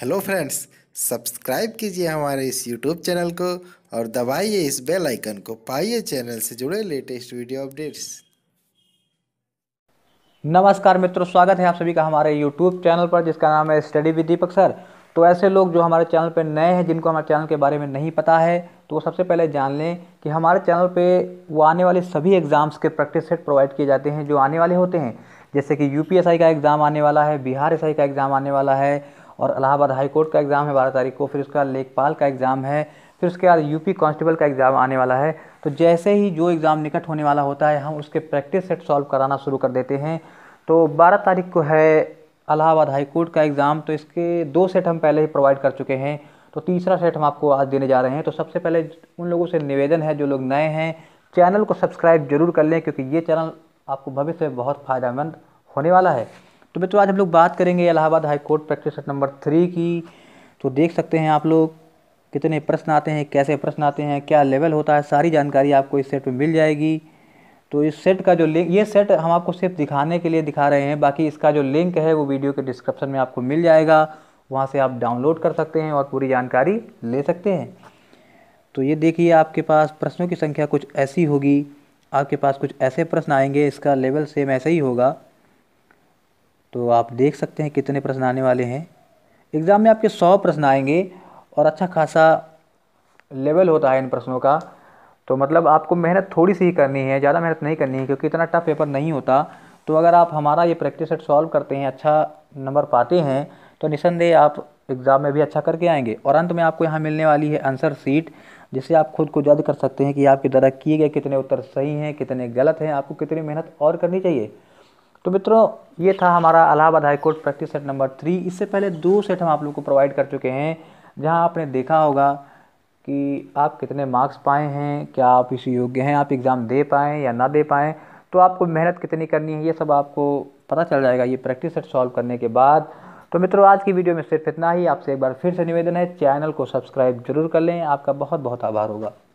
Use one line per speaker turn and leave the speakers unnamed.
hello friends subscribe कीजिए हमारे इस यूट्यूब चैनल को और दबाइए इस बेल आइकन को पाइए चैनल से जुड़े लेटेस्ट वीडियो अपडेट्स
नमस्कार मित्रों स्वागत है आप सभी का हमारे यूट्यूब चैनल पर जिसका नाम है स्टडी विद दीपक सर तो ऐसे लोग जो हमारे चैनल पर नए हैं जिनको हमारे चैनल के बारे में नहीं पता है तो वो सबसे पहले जान लें कि हमारे चैनल पे वो आने वाले सभी एग्ज़ाम्स के प्रैक्टिस सेट प्रोवाइड किए जाते हैं जो आने वाले होते हैं जैसे कि यूपीएसआई का एग्ज़ाम आने वाला है बिहार एसआई का एग्ज़ाम आने वाला है और इलाहाबाद हाई कोर्ट का एग्ज़ाम है बारह तारीख को फिर उसके बाद लेखपाल का एग्ज़ाम है फिर उसके बाद यूपी कांस्टेबल का एग्ज़ाम आने वाला है तो जैसे ही जो एग्ज़ाम निकट होने वाला होता है हम उसके प्रैक्टिस सेट सॉल्व कराना शुरू कर देते हैं तो बारह तारीख को है इलाहाबाद हाई कोर्ट का एग्ज़ाम तो इसके दो सेट हम पहले ही प्रोवाइड कर चुके हैं तो तीसरा सेट हम आपको आज देने जा रहे हैं तो सबसे पहले उन लोगों से निवेदन है जो लोग नए हैं चैनल को सब्सक्राइब जरूर कर लें क्योंकि ये चैनल आपको भविष्य में बहुत फ़ायदेमंद होने वाला है तो मित्रों आज हम लोग बात करेंगे Allahabad high court practice set number three की तो देख सकते हैं आप लोग कितने प्रश्न आते हैं कैसे प्रश्न आते हैं क्या लेवल होता है सारी जानकारी आपको इस सेट में मिल जाएगी तो इस सेट का जो लिंक ये सेट हम आपको सिर्फ दिखाने के लिए दिखा रहे हैं बाकी इसका जो लिंक है वो वीडियो के डिस्क्रिप्शन में आपको मिल जाएगा वहाँ से आप डाउनलोड कर सकते हैं और पूरी जानकारी ले सकते हैं तो ये देखिए आपके पास प्रश्नों की संख्या कुछ ऐसी होगी आपके पास कुछ ऐसे प्रश्न आएंगे इसका लेवल सेम ऐसा ही होगा तो आप देख सकते हैं कितने प्रश्न आने वाले हैं एग्ज़ाम में आपके सौ प्रश्न आएंगे और अच्छा खासा लेवल होता है इन प्रश्नों का तो मतलब आपको मेहनत थोड़ी सी ही करनी है ज़्यादा मेहनत नहीं करनी है क्योंकि इतना टफ पेपर नहीं होता तो अगर आप हमारा ये प्रैक्टिस सेट सॉल्व करते हैं अच्छा नंबर पाते हैं तो निसंदेह आप एग्ज़ाम में भी अच्छा करके आएंगे और अंत में आपको यहाँ मिलने वाली है आंसर सीट जिससे आप खुद को जज कर सकते हैं कि आपके द्वारा किए गए कितने उत्तर सही हैं कितने गलत हैं आपको कितनी मेहनत और करनी चाहिए तो मित्रों ये था हमारा Allahabad high court practice set number three इससे पहले दो सेट हम आप लोग को प्रोवाइड कर चुके हैं जहाँ आपने देखा होगा कि आप कितने मार्क्स पाए हैं क्या आप इस योग्य हैं आप एग्ज़ाम दे पाएँ या ना दे पाएँ तो आपको मेहनत कितनी करनी है ये सब आपको पता चल जाएगा ये प्रैक्टिस सेट सॉल्व करने के बाद तो मित्रों आज की वीडियो में सिर्फ इतना ही आपसे एक बार फिर से निवेदन है चैनल को सब्सक्राइब जरूर कर लें आपका बहुत बहुत आभार होगा